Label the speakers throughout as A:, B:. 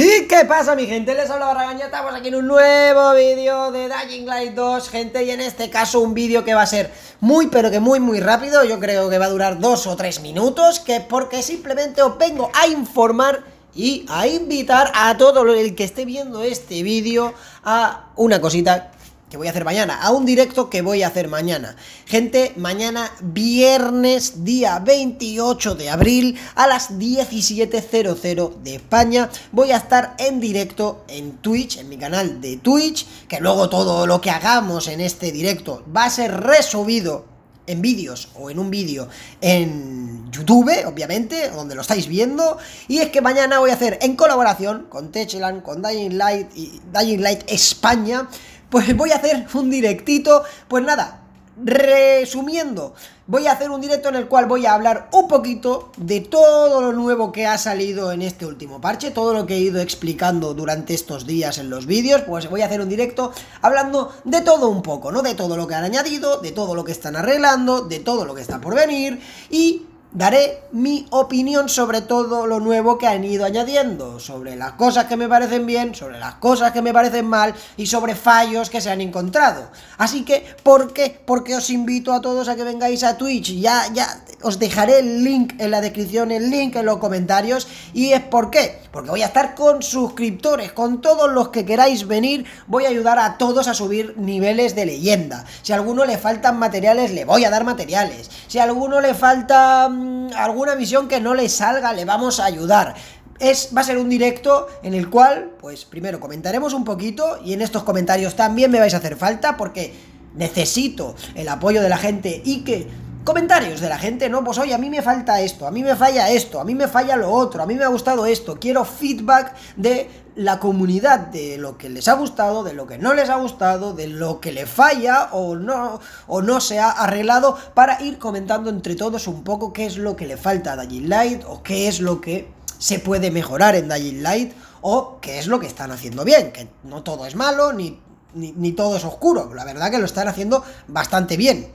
A: ¿Y qué pasa mi gente? Les habla a ya estamos aquí en un nuevo vídeo de Dying Light 2, gente, y en este caso un vídeo que va a ser muy, pero que muy, muy rápido, yo creo que va a durar dos o tres minutos, que porque simplemente os vengo a informar y a invitar a todo el que esté viendo este vídeo a una cosita que voy a hacer mañana, a un directo que voy a hacer mañana. Gente, mañana viernes, día 28 de abril, a las 17.00 de España, voy a estar en directo en Twitch, en mi canal de Twitch, que luego todo lo que hagamos en este directo va a ser resubido en vídeos o en un vídeo en YouTube, obviamente, donde lo estáis viendo. Y es que mañana voy a hacer en colaboración con Techland, con Dying Light y Dying Light España, pues voy a hacer un directito, pues nada, resumiendo, voy a hacer un directo en el cual voy a hablar un poquito de todo lo nuevo que ha salido en este último parche, todo lo que he ido explicando durante estos días en los vídeos, pues voy a hacer un directo hablando de todo un poco, ¿no? De todo lo que han añadido, de todo lo que están arreglando, de todo lo que está por venir y Daré mi opinión sobre todo lo nuevo que han ido añadiendo, sobre las cosas que me parecen bien, sobre las cosas que me parecen mal y sobre fallos que se han encontrado. Así que, ¿por qué? Porque os invito a todos a que vengáis a Twitch. Ya, ya, os dejaré el link en la descripción, el link en los comentarios. ¿Y es por qué? Porque voy a estar con suscriptores, con todos los que queráis venir, voy a ayudar a todos a subir niveles de leyenda. Si a alguno le faltan materiales, le voy a dar materiales. Si a alguno le faltan Mm, alguna visión que no le salga, le vamos a ayudar. Es, va a ser un directo en el cual, pues primero comentaremos un poquito y en estos comentarios también me vais a hacer falta porque necesito el apoyo de la gente y que comentarios de la gente, ¿no? Pues oye, a mí me falta esto, a mí me falla esto, a mí me falla lo otro, a mí me ha gustado esto, quiero feedback de la comunidad de lo que les ha gustado, de lo que no les ha gustado, de lo que le falla o no, o no se ha arreglado, para ir comentando entre todos un poco qué es lo que le falta a Dying Light o qué es lo que se puede mejorar en Dying Light o qué es lo que están haciendo bien, que no todo es malo ni, ni todo es oscuro, la verdad que lo están haciendo bastante bien.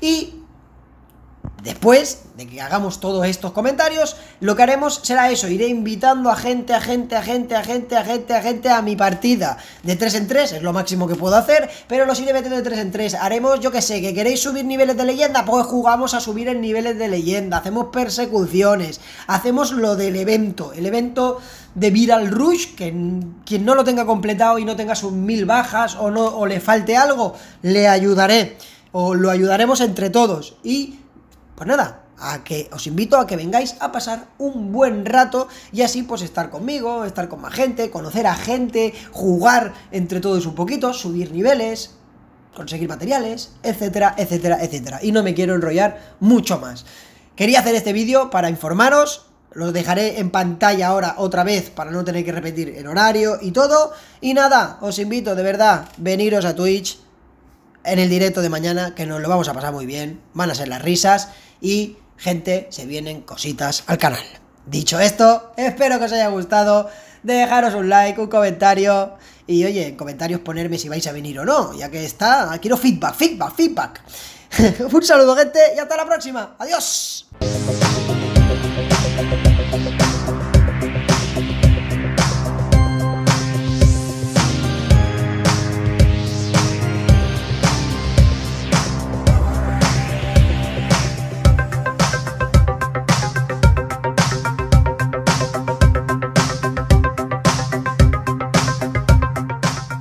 A: Y Después de que hagamos todos estos comentarios, lo que haremos será eso, iré invitando a gente, a gente, a gente, a gente, a gente, a gente a mi partida. De 3 en 3 es lo máximo que puedo hacer, pero los iré metiendo de 3 en 3. Haremos, yo que sé, que queréis subir niveles de leyenda, pues jugamos a subir en niveles de leyenda, hacemos persecuciones, hacemos lo del evento, el evento de Viral Rush, que quien no lo tenga completado y no tenga sus mil bajas o, no, o le falte algo, le ayudaré. O lo ayudaremos entre todos. Y pues nada, a que os invito a que vengáis a pasar un buen rato y así pues estar conmigo, estar con más gente, conocer a gente, jugar entre todos un poquito, subir niveles, conseguir materiales, etcétera, etcétera, etcétera. Y no me quiero enrollar mucho más. Quería hacer este vídeo para informaros, lo dejaré en pantalla ahora otra vez para no tener que repetir el horario y todo. Y nada, os invito de verdad, veniros a Twitch, en el directo de mañana, que nos lo vamos a pasar muy bien, van a ser las risas y, gente, se vienen cositas al canal. Dicho esto, espero que os haya gustado, dejaros un like, un comentario y, oye, en comentarios ponerme si vais a venir o no, ya que está, quiero feedback, feedback, feedback. un saludo, gente, y hasta la próxima. Adiós.